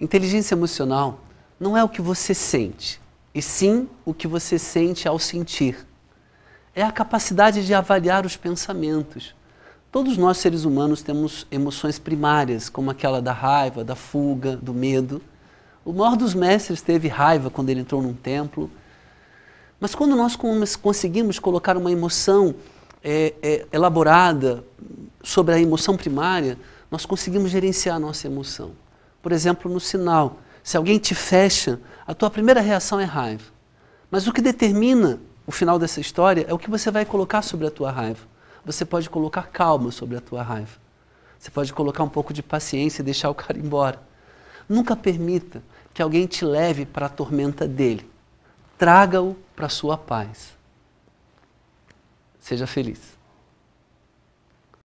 Inteligência emocional não é o que você sente, e sim o que você sente ao sentir. É a capacidade de avaliar os pensamentos. Todos nós, seres humanos, temos emoções primárias, como aquela da raiva, da fuga, do medo. O maior dos mestres teve raiva quando ele entrou num templo. Mas quando nós conseguimos colocar uma emoção é, é, elaborada sobre a emoção primária, nós conseguimos gerenciar a nossa emoção por exemplo, no sinal. Se alguém te fecha, a tua primeira reação é raiva. Mas o que determina o final dessa história é o que você vai colocar sobre a tua raiva. Você pode colocar calma sobre a tua raiva. Você pode colocar um pouco de paciência e deixar o cara embora. Nunca permita que alguém te leve para a tormenta dele. Traga-o para a sua paz. Seja feliz.